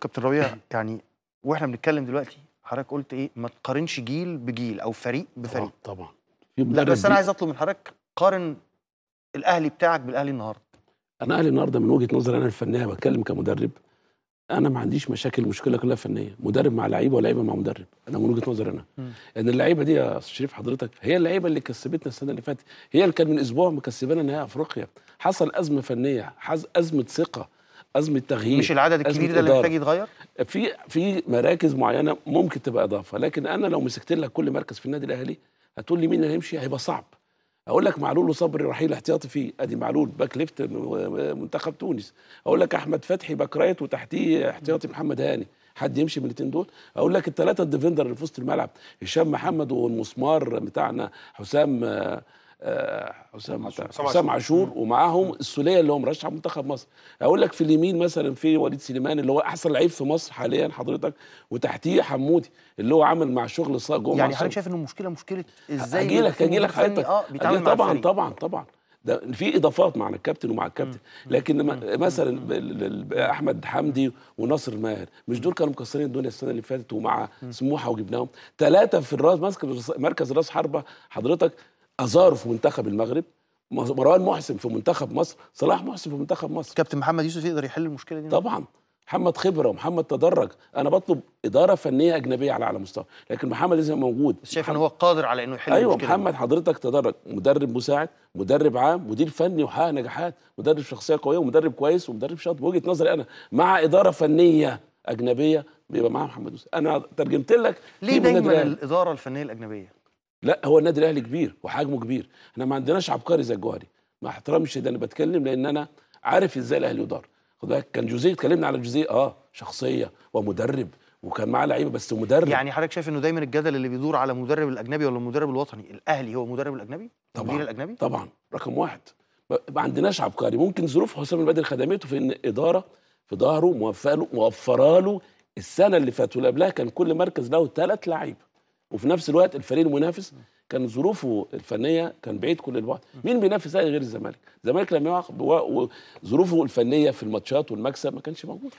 كابتن ربيع أه. يعني واحنا بنتكلم دلوقتي حضرتك قلت ايه ما تقارنش جيل بجيل او فريق بفريق طبعا لا بس انا عايز اطلب من حضرتك قارن الاهلي بتاعك بالاهلي النهارده انا اهلي النهارده من وجهه نظري انا الفنيه بتكلم كمدرب انا ما عنديش مشاكل المشكله كلها فنيه مدرب مع لعيبه ولاعيبه مع مدرب انا من وجهه نظري انا ان يعني اللعيبه دي يا شريف حضرتك هي اللعيبه اللي كسبتنا السنه اللي فاتت هي اللي كان من اسبوع مكسبانا نهائي افريقيا حصل ازمه فنيه حصل ازمه ثقه ازمه تغيير مش العدد الكبير ده اللي محتاج يتغير في في مراكز معينه ممكن تبقى اضافه لكن انا لو مسكت لك كل مركز في النادي الاهلي هتقول لي مين اللي هيمشي هيبقى صعب اقول لك معلول وصبري رحيل احتياطي فيه ادي معلول باك ليفت منتخب تونس اقول لك احمد فتحي باك رايت وتحتيه احتياطي محمد هاني حد يمشي من الاثنين دول اقول لك الثلاثه الديفندر اللي في وسط الملعب هشام محمد والمسمار بتاعنا حسام آه، حسام حسام عاشور ومعاهم السوليه اللي هو مرشح منتخب مصر اقول لك في اليمين مثلا في وليد سليمان اللي هو احسن لعيب في مصر حاليا حضرتك وتحتيه حمودي اللي هو عامل مع شغل جوه يعني حضرتك شايف ان المشكله مشكله ازاي اجي لك اجي لك حضرتك آه، طبعا طبعا طبعا, طبعا. ده في اضافات مع الكابتن ومع الكابتن لكن مثلا احمد حمدي وناصر ماهر مش دول كانوا مكسرين الدنيا السنه اللي فاتت ومع سموحه وجبناهم ثلاثه في الراس مركز راس حربه حضرتك ازارو في منتخب المغرب مروان محسن في منتخب مصر صلاح محسن في منتخب مصر كابتن محمد يوسف يقدر يحل المشكله دي طبعا محمد خبره ومحمد تدرج انا بطلب اداره فنيه اجنبيه على اعلى مستوى لكن محمد لازم موجود شايف ان هو قادر على انه يحل ايوه محمد محمد حضرتك تدرج مدرب مساعد مدرب عام مدير فني وحقق نجاحات مدرب شخصيه قويه ومدرب كويس ومدرب شاطر وجهه نظري انا مع اداره فنيه اجنبيه بيبقى معاها محمد يوسف انا ترجمت لك ليه دايما الاداره الفنيه الاجنبيه لا هو النادي الاهلي كبير وحجمه كبير احنا ما عندناش عبقري زي الجوهري مع احترامي الشديد انا بتكلم لان انا عارف ازاي الاهلي يدار خد بالك كان جوزيه اتكلمنا على جوزيه اه شخصيه ومدرب وكان معاه لعيبه بس مدرب يعني حضرتك شايف انه دايما الجدل اللي بيدور على المدرب الاجنبي ولا المدرب الوطني الاهلي هو مدرب الاجنبي طبعا الاجنبي طبعا رقم واحد ما عندناش عبقري ممكن ظروف حسام البدري خدمته في ان اداره في ظهره موفقه له موفره له السنه اللي فاتت واللي قبلها كان كل مركز له ثلاث لعيبه وفي نفس الوقت الفريق المنافس كان ظروفه الفنيه كان بعيد كل البعد مين بينافس يعني غير الزمالك الزمالك لما ظروفه الفنيه في الماتشات والمكسب ما كانش موجود